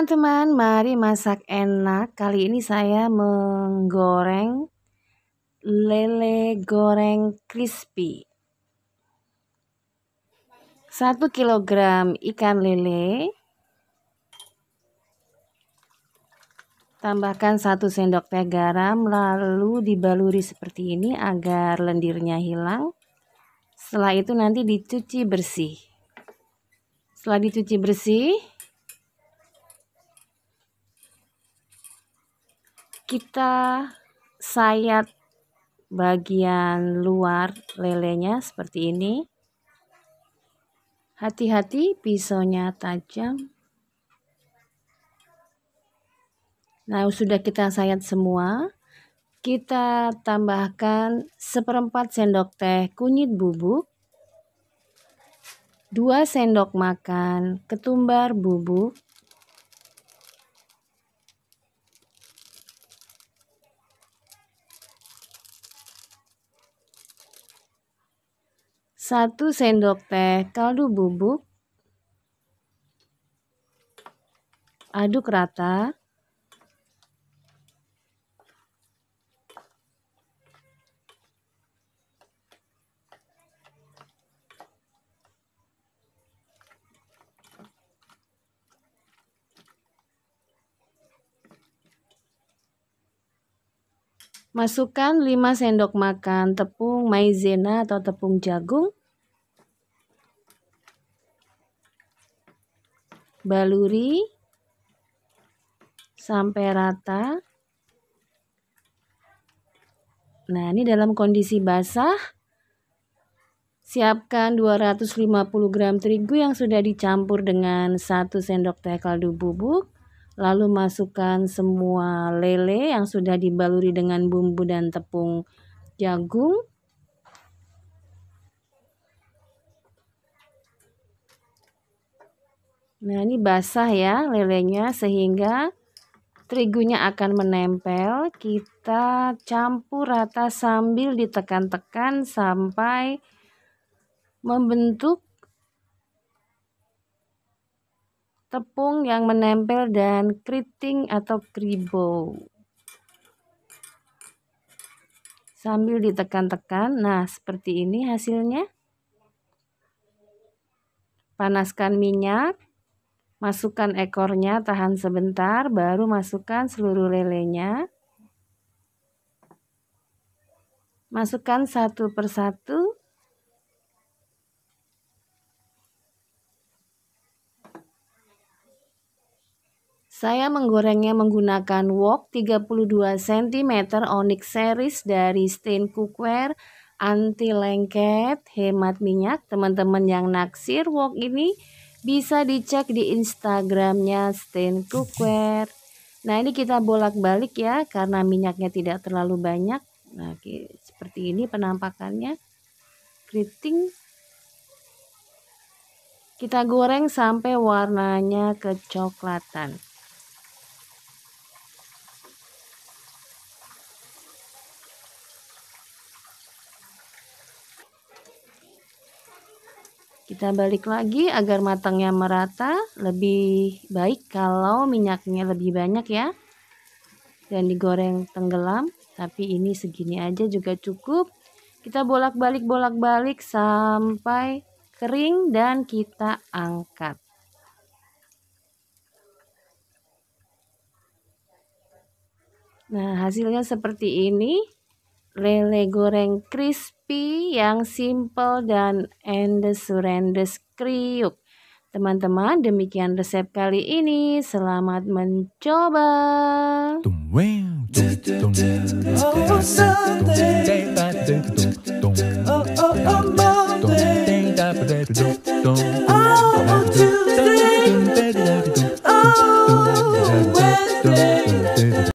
teman-teman, mari masak enak. Kali ini saya menggoreng lele goreng crispy. satu kilogram ikan lele. Tambahkan satu sendok teh garam lalu dibaluri seperti ini agar lendirnya hilang. Setelah itu nanti dicuci bersih. Setelah dicuci bersih, kita sayat bagian luar lelenya seperti ini. Hati-hati pisaunya tajam. Nah, sudah kita sayat semua. Kita tambahkan seperempat sendok teh kunyit bubuk, 2 sendok makan ketumbar bubuk, 1 sendok teh kaldu bubuk, aduk rata, Masukkan 5 sendok makan tepung maizena atau tepung jagung baluri sampai rata. Nah, ini dalam kondisi basah. Siapkan 250 gram terigu yang sudah dicampur dengan 1 sendok teh kaldu bubuk. Lalu masukkan semua lele yang sudah dibaluri dengan bumbu dan tepung jagung. Nah, ini basah ya lelenya sehingga terigunya akan menempel. Kita campur rata sambil ditekan-tekan sampai membentuk tepung yang menempel dan keriting atau kribo. Sambil ditekan-tekan, nah seperti ini hasilnya. Panaskan minyak, Masukkan ekornya, tahan sebentar, baru masukkan seluruh lelenya. Masukkan satu persatu. Saya menggorengnya menggunakan wok 32 cm onyx series dari Stain Cookware anti lengket, hemat minyak. Teman-teman yang naksir wok ini bisa dicek di Instagramnya Stain Cookware. Nah ini kita bolak-balik ya karena minyaknya tidak terlalu banyak. Nah seperti ini penampakannya keriting. Kita goreng sampai warnanya kecoklatan. Kita balik lagi agar matangnya merata, lebih baik kalau minyaknya lebih banyak ya. Dan digoreng tenggelam, tapi ini segini aja juga cukup. Kita bolak-balik bolak-balik sampai kering dan kita angkat. Nah, hasilnya seperti ini lele goreng crispy yang simple dan endes rendes kriuk. Teman-teman, demikian resep kali ini. Selamat mencoba. Oh, oh, oh,